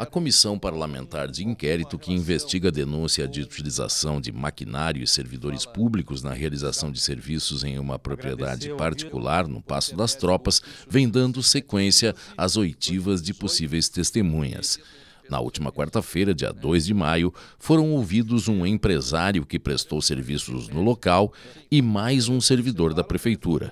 A Comissão Parlamentar de Inquérito, que investiga a denúncia de utilização de maquinário e servidores públicos na realização de serviços em uma propriedade particular no Passo das Tropas, vem dando sequência às oitivas de possíveis testemunhas. Na última quarta-feira, dia 2 de maio, foram ouvidos um empresário que prestou serviços no local e mais um servidor da prefeitura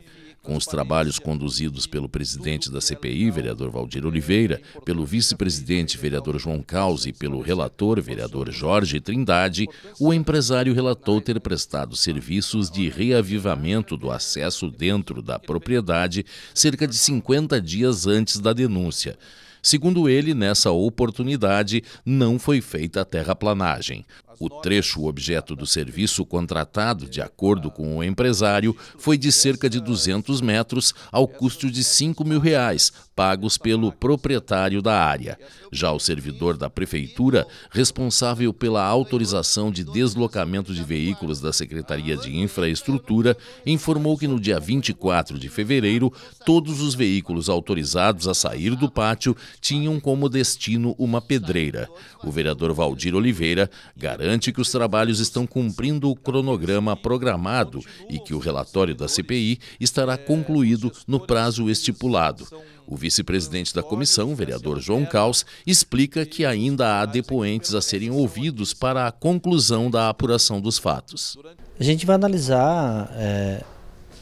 com os trabalhos conduzidos pelo presidente da CPI, vereador Valdir Oliveira, pelo vice-presidente, vereador João Caus e pelo relator, vereador Jorge Trindade, o empresário relatou ter prestado serviços de reavivamento do acesso dentro da propriedade cerca de 50 dias antes da denúncia. Segundo ele, nessa oportunidade não foi feita a terraplanagem. O trecho objeto do serviço contratado, de acordo com o empresário, foi de cerca de 200 metros, ao custo de 5 mil reais, pagos pelo proprietário da área. Já o servidor da prefeitura, responsável pela autorização de deslocamento de veículos da Secretaria de Infraestrutura, informou que no dia 24 de fevereiro, todos os veículos autorizados a sair do pátio tinham como destino uma pedreira. O vereador Valdir Oliveira garante que os trabalhos estão cumprindo o cronograma programado e que o relatório da CPI estará concluído no prazo estipulado. O vice-presidente da comissão, vereador João Caos, explica que ainda há depoentes a serem ouvidos para a conclusão da apuração dos fatos. A gente vai analisar é,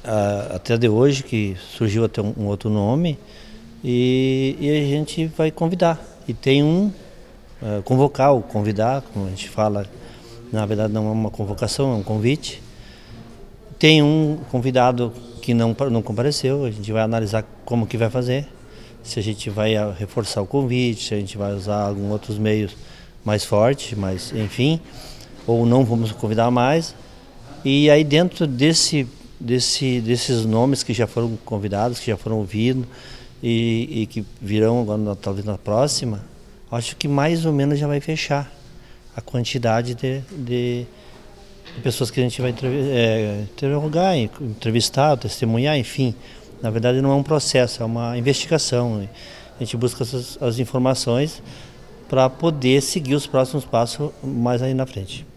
a, até de hoje, que surgiu até um, um outro nome, e, e a gente vai convidar. E tem um, eh, convocar ou convidar, como a gente fala, na verdade não é uma convocação, é um convite. Tem um convidado que não, não compareceu, a gente vai analisar como que vai fazer, se a gente vai eh, reforçar o convite, se a gente vai usar algum outros meios mais forte, mas enfim, ou não vamos convidar mais. E aí dentro desse, desse, desses nomes que já foram convidados, que já foram ouvidos, e, e que virão agora, talvez na próxima, acho que mais ou menos já vai fechar a quantidade de, de, de pessoas que a gente vai é, interrogar, entrevistar, testemunhar, enfim. Na verdade, não é um processo, é uma investigação. Né? A gente busca as informações para poder seguir os próximos passos mais aí na frente.